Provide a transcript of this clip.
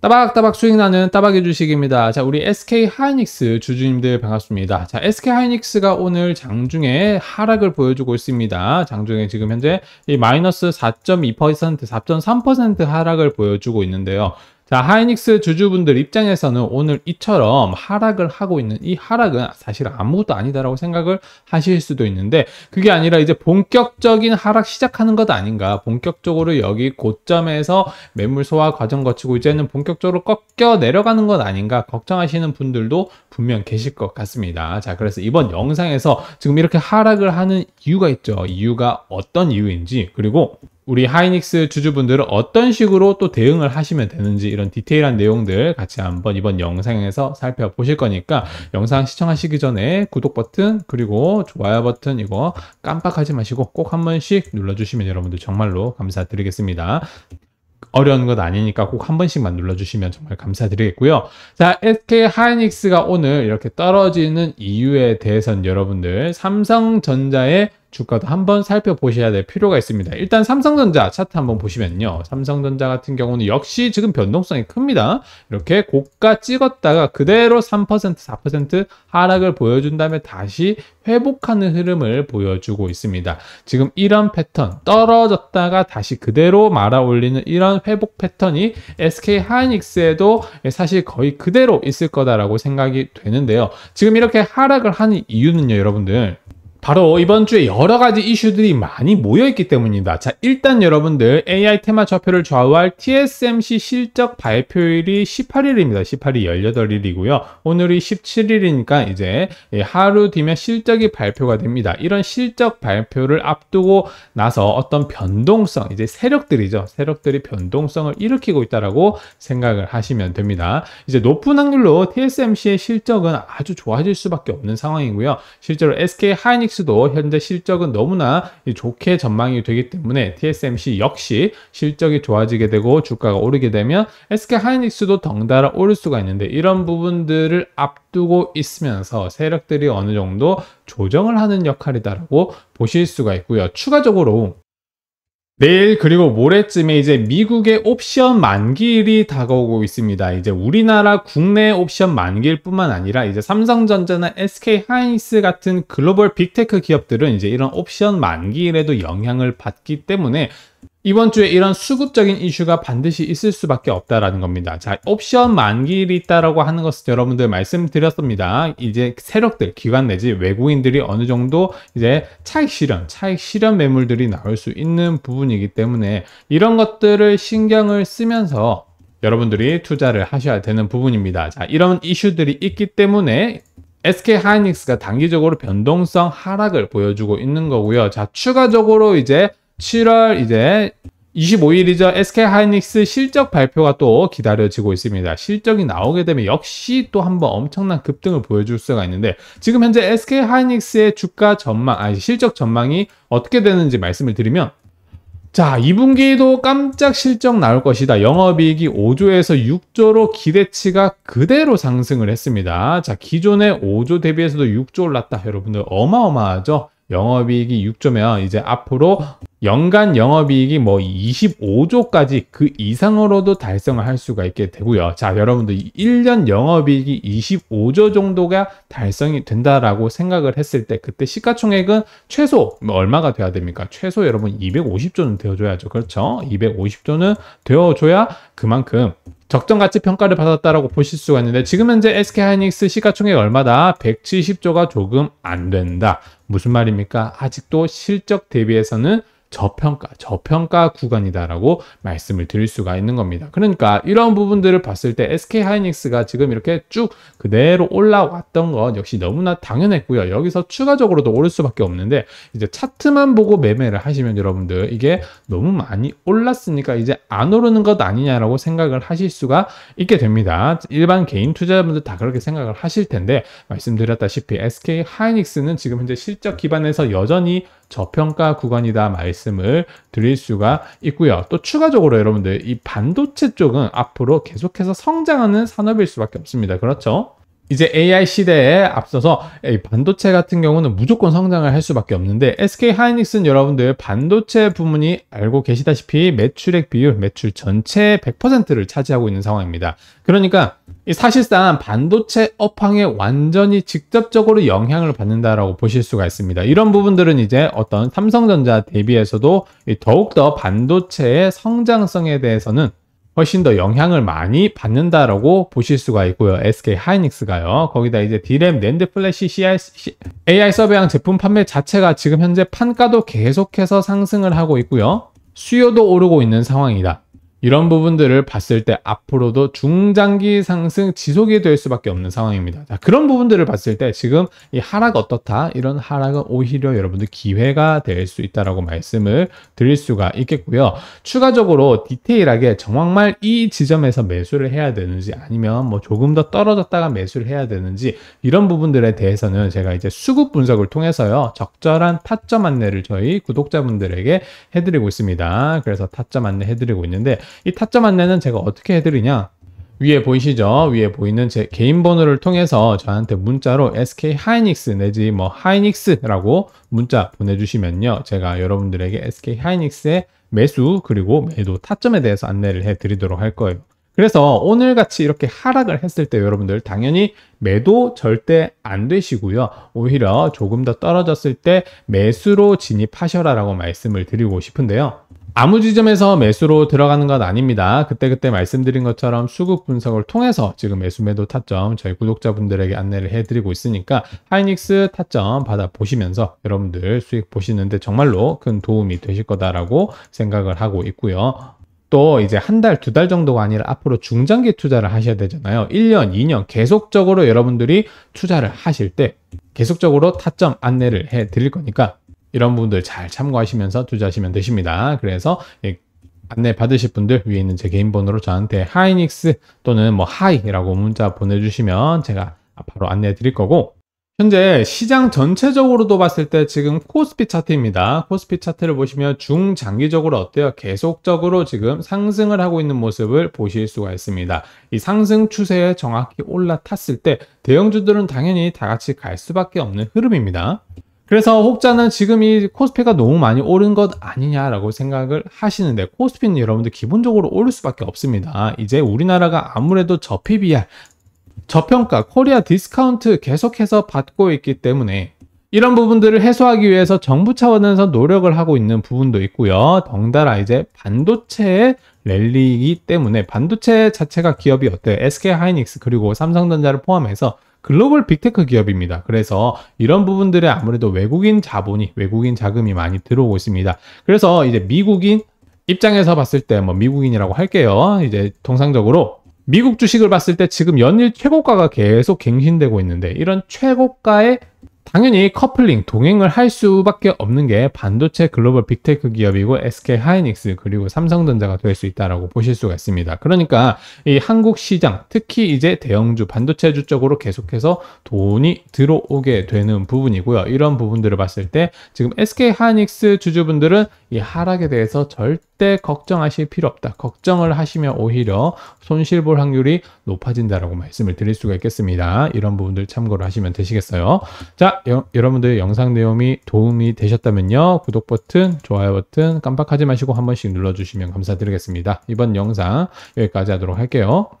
따박따박 수익나는 따박이 주식입니다. 자, 우리 SK 하이닉스 주주님들 반갑습니다. 자, SK 하이닉스가 오늘 장중에 하락을 보여주고 있습니다. 장중에 지금 현재 이 마이너스 4.2%, 4.3% 하락을 보여주고 있는데요. 자, 하이닉스 주주분들 입장에서는 오늘 이처럼 하락을 하고 있는 이 하락은 사실 아무것도 아니다라고 생각을 하실 수도 있는데 그게 아니라 이제 본격적인 하락 시작하는 것 아닌가 본격적으로 여기 고점에서 매물 소화 과정 거치고 이제는 본격적으로 꺾여 내려가는 것 아닌가 걱정하시는 분들도 분명 계실 것 같습니다. 자, 그래서 이번 영상에서 지금 이렇게 하락을 하는 이유가 있죠. 이유가 어떤 이유인지 그리고 우리 하이닉스 주주분들은 어떤 식으로 또 대응을 하시면 되는지 이런 디테일한 내용들 같이 한번 이번 영상에서 살펴보실 거니까 영상 시청하시기 전에 구독 버튼 그리고 좋아요 버튼 이거 깜빡하지 마시고 꼭 한 번씩 눌러주시면 여러분들 정말로 감사드리겠습니다. 어려운 것 아니니까 꼭 한 번씩만 눌러주시면 정말 감사드리겠고요. 자, SK 하이닉스가 오늘 이렇게 떨어지는 이유에 대해서는 여러분들 삼성전자의 주가도 한번 살펴보셔야 될 필요가 있습니다. 일단 삼성전자 차트 한번 보시면요. 삼성전자 같은 경우는 역시 지금 변동성이 큽니다. 이렇게 고가 찍었다가 그대로 3% 4% 하락을 보여준 다음에 다시 회복하는 흐름을 보여주고 있습니다. 지금 이런 패턴 떨어졌다가 다시 그대로 말아 올리는 이런 회복 패턴이 SK 하이닉스에도 사실 거의 그대로 있을 거다라고 생각이 되는데요. 지금 이렇게 하락을 하는 이유는요, 여러분들. 바로 이번 주에 여러 가지 이슈들이 많이 모여있기 때문입니다. 자, 일단 여러분들 AI 테마 좌표를 좌우할 TSMC 실적 발표일이 18일입니다. 1 8일 18일이고요. 오늘이 17일이니까 이제 예, 하루 뒤면 실적이 발표가 됩니다. 이런 실적 발표를 앞두고 나서 어떤 변동성, 이제 세력들이죠. 세력들이 변동성을 일으키고 있다라고 생각을 하시면 됩니다. 이제 높은 확률로 TSMC의 실적은 아주 좋아질 수밖에 없는 상황이고요. 실제로 SK 하이닉 하이닉스도 현재 실적은 너무나 좋게 전망이 되기 때문에 TSMC 역시 실적이 좋아지게 되고 주가가 오르게 되면 SK 하이닉스도 덩달아 오를 수가 있는데 이런 부분들을 앞두고 있으면서 세력들이 어느 정도 조정을 하는 역할이다라고 보실 수가 있고요. 추가적으로 내일 그리고 모레쯤에 이제 미국의 옵션 만기일이 다가오고 있습니다. 이제 우리나라 국내 옵션 만기일 뿐만 아니라 이제 삼성전자나 SK 하이닉스 같은 글로벌 빅테크 기업들은 이제 이런 옵션 만기일에도 영향을 받기 때문에 이번 주에 이런 수급적인 이슈가 반드시 있을 수밖에 없다라는 겁니다. 자, 옵션 만기일이 있다라고 하는 것을 여러분들 말씀드렸습니다. 이제 세력들, 기관 내지 외국인들이 어느 정도 이제 차익 실현, 차익 실현 매물들이 나올 수 있는 부분이기 때문에 이런 것들을 신경을 쓰면서 여러분들이 투자를 하셔야 되는 부분입니다. 자, 이런 이슈들이 있기 때문에 SK 하이닉스가 단기적으로 변동성 하락을 보여주고 있는 거고요. 자, 추가적으로 이제 7월 이제 25일이죠. SK 하이닉스 실적 발표가 또 기다려지고 있습니다. 실적이 나오게 되면 역시 또 한번 엄청난 급등을 보여줄 수가 있는데 지금 현재 SK 하이닉스의 주가 전망, 아니 실적 전망이 어떻게 되는지 말씀을 드리면 자, 2분기도 에 깜짝 실적 나올 것이다. 영업이익이 5조에서 6조로 기대치가 그대로 상승을 했습니다. 자, 기존의 5조 대비해서도 6조 올랐다. 여러분들 어마어마하죠? 영업이익이 6조면 이제 앞으로 연간 영업이익이 뭐 25조까지 그 이상으로도 달성을 할 수가 있게 되고요. 자, 여러분들 1년 영업이익이 25조 정도가 달성이 된다라고 생각을 했을 때 그때 시가총액은 최소 뭐 얼마가 돼야 됩니까? 최소 여러분 250조는 되어줘야죠. 그렇죠? 250조는 되어줘야 그만큼 적정 가치 평가를 받았다라고 보실 수가 있는데 지금 현재 SK 하이닉스 시가총액 얼마다? 170조가 조금 안 된다. 무슨 말입니까? 아직도 실적 대비해서는 저평가, 저평가 구간이다라고 말씀을 드릴 수가 있는 겁니다. 그러니까 이런 부분들을 봤을 때 SK 하이닉스가 지금 이렇게 쭉 그대로 올라왔던 건 역시 너무나 당연했고요. 여기서 추가적으로도 오를 수밖에 없는데 이제 차트만 보고 매매를 하시면 여러분들 이게 너무 많이 올랐으니까 이제 안 오르는 것 아니냐라고 생각을 하실 수가 있게 됩니다. 일반 개인 투자자분들 다 그렇게 생각을 하실 텐데 말씀드렸다시피 SK 하이닉스는 지금 현재 실적 기반에서 여전히 저평가 구간이다 말씀을 드릴 수가 있고요. 또 추가적으로 여러분들 이 반도체 쪽은 앞으로 계속해서 성장하는 산업일 수밖에 없습니다. 그렇죠? 이제 AI 시대에 앞서서 반도체 같은 경우는 무조건 성장을 할 수밖에 없는데 SK 하이닉스는 여러분들 반도체 부문이 알고 계시다시피 매출액 비율, 매출 전체 100%를 차지하고 있는 상황입니다. 그러니까 사실상 반도체 업황에 완전히 직접적으로 영향을 받는다라고 보실 수가 있습니다. 이런 부분들은 이제 어떤 삼성전자 대비해서도 더욱더 반도체의 성장성에 대해서는 훨씬 더 영향을 많이 받는다라고 보실 수가 있고요. SK 하이닉스가요. 거기다 이제 D램, 랜드 플래시, CR, AI 서베양 제품 판매 자체가 지금 현재 판가도 계속해서 상승을 하고 있고요. 수요도 오르고 있는 상황이다. 이런 부분들을 봤을 때 앞으로도 중장기 상승 지속이 될 수밖에 없는 상황입니다. 자, 그런 부분들을 봤을 때 지금 이 하락 어떻다 이런 하락은 오히려 여러분들 기회가 될 수 있다라고 말씀을 드릴 수가 있겠고요. 추가적으로 디테일하게 정말 이 지점에서 매수를 해야 되는지 아니면 뭐 조금 더 떨어졌다가 매수를 해야 되는지 이런 부분들에 대해서는 제가 이제 수급 분석을 통해서요 적절한 타점 안내를 저희 구독자분들에게 해드리고 있습니다. 그래서 타점 안내 해드리고 있는데 이 타점 안내는 제가 어떻게 해드리냐 위에 보이시죠? 위에 보이는 제 개인 번호를 통해서 저한테 문자로 SK 하이닉스 내지 뭐 하이닉스라고 문자 보내주시면요. 제가 여러분들에게 SK 하이닉스의 매수 그리고 매도 타점에 대해서 안내를 해드리도록 할 거예요. 그래서 오늘 같이 이렇게 하락을 했을 때 여러분들 당연히 매도 절대 안 되시고요. 오히려 조금 더 떨어졌을 때 매수로 진입하셔라 라고 말씀을 드리고 싶은데요. 아무 지점에서 매수로 들어가는 건 아닙니다. 그때그때 말씀드린 것처럼 수급 분석을 통해서 지금 매수 매도 타점 저희 구독자분들에게 안내를 해드리고 있으니까 하이닉스 타점 받아보시면서 여러분들 수익 보시는데 정말로 큰 도움이 되실 거다라고 생각을 하고 있고요. 또 이제 한 달, 두 달 정도가 아니라 앞으로 중장기 투자를 하셔야 되잖아요. 1년, 2년 계속적으로 여러분들이 투자를 하실 때 계속적으로 타점 안내를 해 드릴 거니까 이런 부분들 잘 참고하시면서 투자하시면 되십니다. 그래서 예, 안내 받으실 분들 위에 있는 제 개인 번호로 저한테 하이닉스 또는 뭐 하이라고 문자 보내주시면 제가 바로 안내해 드릴 거고 현재 시장 전체적으로도 봤을 때 지금 코스피 차트입니다. 코스피 차트를 보시면 중장기적으로 어때요? 계속적으로 지금 상승을 하고 있는 모습을 보실 수가 있습니다. 이 상승 추세에 정확히 올라탔을 때 대형주들은 당연히 다 같이 갈 수밖에 없는 흐름입니다. 그래서 혹자는 지금 이 코스피가 너무 많이 오른 것 아니냐라고 생각을 하시는데 코스피는 여러분들 기본적으로 오를 수밖에 없습니다. 이제 우리나라가 아무래도 저 PBR, 저평가, 코리아 디스카운트 계속해서 받고 있기 때문에 이런 부분들을 해소하기 위해서 정부 차원에서 노력을 하고 있는 부분도 있고요. 덩달아 이제 반도체의 랠리이기 때문에 반도체 자체가 기업이 어때요? SK하이닉스 그리고 삼성전자를 포함해서 글로벌 빅테크 기업입니다. 그래서 이런 부분들에 아무래도 외국인 자본이, 외국인 자금이 많이 들어오고 있습니다. 그래서 이제 미국인 입장에서 봤을 때뭐 미국인이라고 할게요. 이제 통상적으로 미국 주식을 봤을 때 지금 연일 최고가가 계속 갱신되고 있는데 이런 최고가의 당연히 커플링, 동행을 할 수밖에 없는 게 반도체 글로벌 빅테크 기업이고 SK 하이닉스 그리고 삼성전자가 될 수 있다라고 보실 수가 있습니다. 그러니까 이 한국 시장, 특히 이제 대형주 반도체주 쪽으로 계속해서 돈이 들어오게 되는 부분이고요. 이런 부분들을 봤을 때 지금 SK 하이닉스 주주분들은 이 하락에 대해서 절대 절대 걱정하실 필요 없다. 걱정을 하시면 오히려 손실 볼 확률이 높아진다라고 말씀을 드릴 수가 있겠습니다. 이런 부분들 참고를 하시면 되시겠어요. 자, 여, 러분들 의 영상 내용이 도움이 되셨다면요. 구독 버튼, 좋아요 버튼 깜빡하지 마시고 한 번씩 눌러주시면 감사드리겠습니다. 이번 영상 여기까지 하도록 할게요.